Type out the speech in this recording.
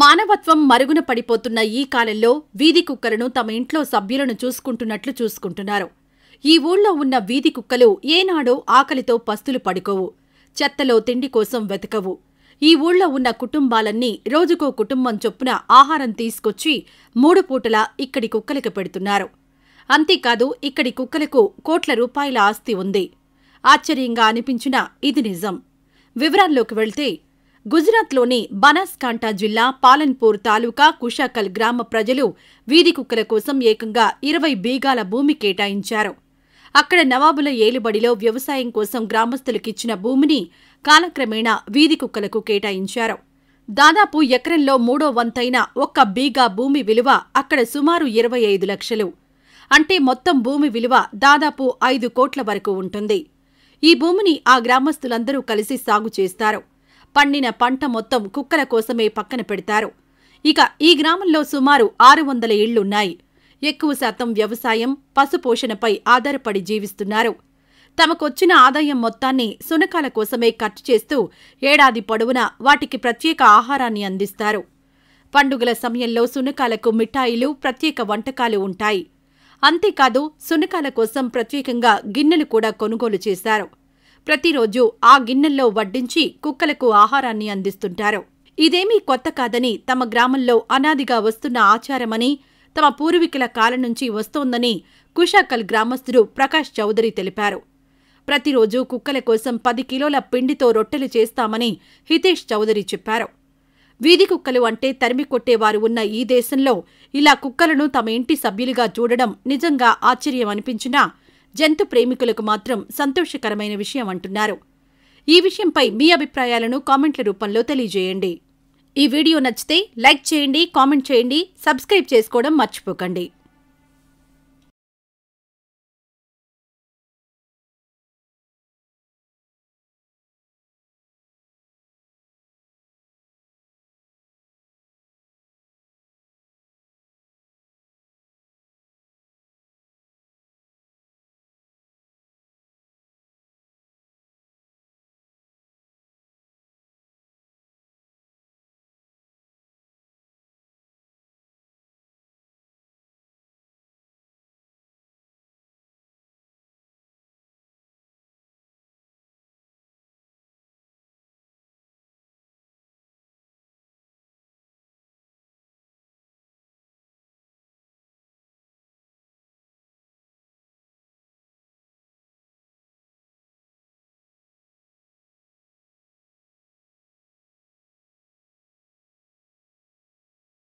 మానవత్వం మరుగున పడిపోతున్న ఈ కాలంలో వీధి కుక్కలను తమ ఇంట్లో సభ్యులను చూసుకుంటున్నట్లు చూసుకుంటున్నారు ఈ ఊళ్ళో ఉన్న వీధి కుక్కలు ఏనాడో ఆకలితో పస్తులు పడుకోవు చెత్తలో తిండి కోసం వెతకవు ఈ ఊళ్ళో ఉన్న కుటుంబాలన్నీ రోజుకో కుటుంబం చొప్పున ఆహారం తీసుకొచ్చి మూడు పూటలా ఇక్కడి కుక్కలకు పెడుతున్నారు అంతేకాదు ఇక్కడి కుక్కలకు కోట్ల రూపాయల ఆస్తి ఉంది ఆశ్చర్యంగా అనిపించినా ఇది నిజం వివరాల్లోకి వెళ్తే గుజరాత్లోని బనాస్కాంఠా జిల్లా పాలన్పూర్ తాలూకా కుషాకల్ గ్రామ ప్రజలు వీధి కుక్కల కోసం ఏకంగా ఇరవై బీగాల భూమి కేటాయించారు అక్కడ నవాబుల ఏలుబడిలో వ్యవసాయం కోసం గ్రామస్తులకిచ్చిన భూమిని కాలక్రమేణా వీధి కుక్కలకు కేటాయించారు దాదాపు ఎకరంలో మూడో వంతైన ఒక్క బీగా భూమి విలువ అక్కడ సుమారు ఇరవై ఐదు లక్షలు అంటే మొత్తం భూమి విలువ దాదాపు ఐదు కోట్ల వరకు ఉంటుంది ఈ భూమిని ఆ గ్రామస్తులందరూ కలిసి సాగు చేస్తారు పండిన పంట మొత్తం కుక్కల కోసమే పక్కన పెడతారు ఇక ఈ గ్రామంలో సుమారు ఆరు వందల ఇళ్లున్నాయి ఎక్కువ శాతం వ్యవసాయం పశుపోషణపై ఆధారపడి జీవిస్తున్నారు తమకొచ్చిన ఆదాయం మొత్తాన్ని సునకాల కోసమే ఖర్చు చేస్తూ ఏడాది పొడవునా వాటికి ప్రత్యేక ఆహారాన్ని అందిస్తారు పండుగల సమయంలో సునకాలకు మిఠాయిలు ప్రత్యేక వంటకాలు ఉంటాయి అంతేకాదు సునకాల కోసం ప్రత్యేకంగా గిన్నెలు కూడా కొనుగోలు చేశారు ప్రతిరోజు ఆ గిన్నెల్లో వడ్డించి కుక్కలకు ఆహారాన్ని అందిస్తుంటారు ఇదేమీ కొత్త కాదని తమ గ్రామంలో అనాదిగా వస్తున్న ఆచారమని తమ పూర్వీకుల కాలం నుంచి వస్తోందని కుషాకల్ గ్రామస్తుడు ప్రకాష్ చౌదరి తెలిపారు ప్రతిరోజు కుక్కల కోసం పది కిలోల పిండితో రొట్టెలు చేస్తామని హితేష్ చౌదరి చెప్పారు వీధి కుక్కలు అంటే తరిమి కొట్టేవారు ఉన్న ఈ దేశంలో ఇలా కుక్కలను తమ ఇంటి సభ్యులుగా చూడడం నిజంగా ఆశ్చర్యమనిపించినా జంతు ప్రేమికులకు మాత్రం సంతోషకరమైన విషయం అంటున్నారు ఈ విషయంపై మీ అభిప్రాయాలను కామెంట్ల రూపంలో తెలియజేయండి ఈ వీడియో నచ్చితే లైక్ చేయండి కామెంట్ చేయండి సబ్స్క్రైబ్ చేసుకోవడం మర్చిపోకండి